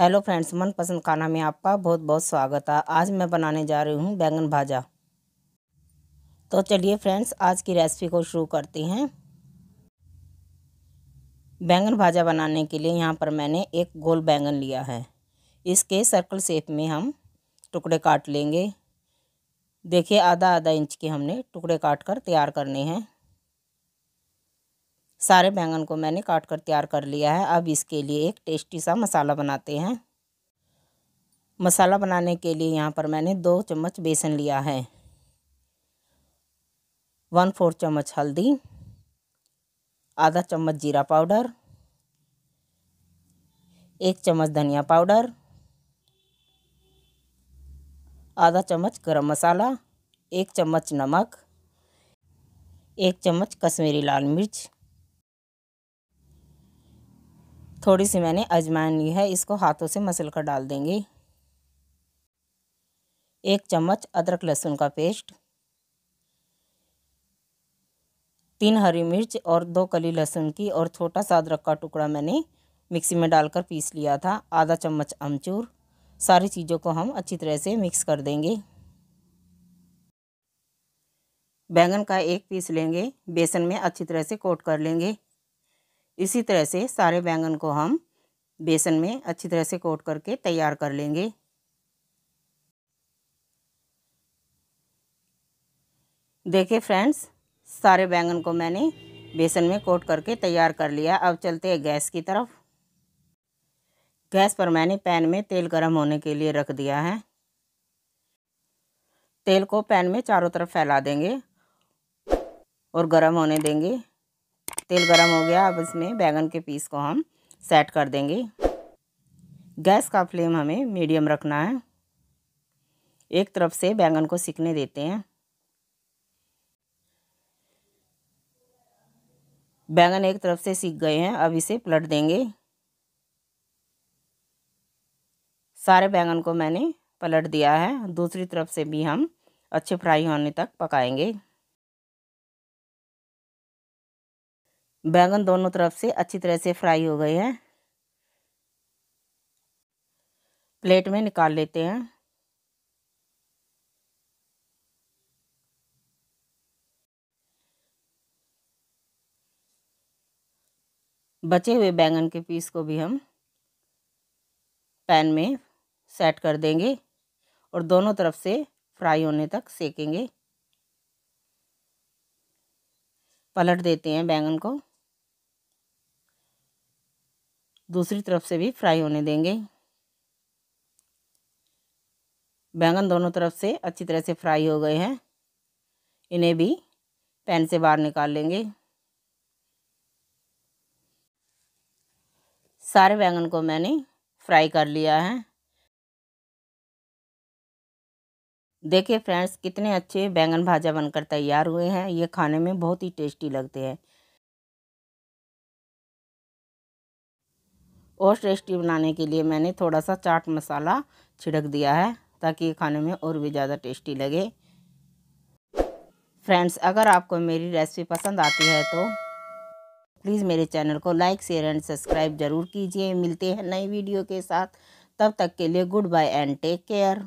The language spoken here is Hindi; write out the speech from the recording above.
हेलो फ्रेंड्स मनपसंद खाना में आपका बहुत बहुत स्वागत है आज मैं बनाने जा रही हूँ बैंगन भाजा तो चलिए फ्रेंड्स आज की रेसिपी को शुरू करते हैं बैंगन भाजा बनाने के लिए यहाँ पर मैंने एक गोल बैंगन लिया है इसके सर्कल शेप में हम टुकड़े काट लेंगे देखिए आधा आधा इंच के हमने टुकड़े काट कर तैयार करने हैं सारे बैंगन को मैंने काट कर तैयार कर लिया है अब इसके लिए एक टेस्टी सा मसाला बनाते हैं मसाला बनाने के लिए यहाँ पर मैंने दो चम्मच बेसन लिया है वन फोर चम्मच हल्दी आधा चम्मच जीरा पाउडर एक चम्मच धनिया पाउडर आधा चम्मच गरम मसाला एक चम्मच नमक एक चम्मच कश्मीरी लाल मिर्च थोड़ी सी मैंने अजमान ली है इसको हाथों से मसल कर डाल देंगे एक चम्मच अदरक लहसुन का पेस्ट तीन हरी मिर्च और दो कली लहसुन की और छोटा सा अदरक का टुकड़ा मैंने मिक्सी में डालकर पीस लिया था आधा चम्मच अमचूर सारी चीज़ों को हम अच्छी तरह से मिक्स कर देंगे बैंगन का एक पीस लेंगे बेसन में अच्छी तरह से कोट कर लेंगे इसी तरह से सारे बैंगन को हम बेसन में अच्छी तरह से कोट करके तैयार कर लेंगे देखिए फ्रेंड्स सारे बैंगन को मैंने बेसन में कोट करके तैयार कर लिया अब चलते हैं गैस की तरफ गैस पर मैंने पैन में तेल गर्म होने के लिए रख दिया है तेल को पैन में चारों तरफ फैला देंगे और गर्म होने देंगे तेल गर्म हो गया अब इसमें बैंगन के पीस को हम सेट कर देंगे गैस का फ्लेम हमें मीडियम रखना है एक तरफ से बैंगन को सिकने देते हैं बैंगन एक तरफ से सीख गए हैं अब इसे पलट देंगे सारे बैंगन को मैंने पलट दिया है दूसरी तरफ से भी हम अच्छे फ्राई होने तक पकाएंगे बैंगन दोनों तरफ से अच्छी तरह से फ्राई हो गए हैं प्लेट में निकाल लेते हैं बचे हुए बैंगन के पीस को भी हम पैन में सेट कर देंगे और दोनों तरफ से फ्राई होने तक सेकेंगे पलट देते हैं बैंगन को दूसरी तरफ से भी फ्राई होने देंगे बैंगन दोनों तरफ से अच्छी तरह से फ्राई हो गए हैं इन्हें भी पैन से बाहर निकाल लेंगे सारे बैंगन को मैंने फ्राई कर लिया है देखिए फ्रेंड्स कितने अच्छे बैंगन भाजा बनकर तैयार हुए हैं ये खाने में बहुत ही टेस्टी लगते हैं और टेस्टी बनाने के लिए मैंने थोड़ा सा चाट मसाला छिड़क दिया है ताकि खाने में और भी ज़्यादा टेस्टी लगे फ्रेंड्स अगर आपको मेरी रेसिपी पसंद आती है तो प्लीज़ मेरे चैनल को लाइक शेयर एंड सब्सक्राइब ज़रूर कीजिए मिलते हैं नई वीडियो के साथ तब तक के लिए goodbye and take care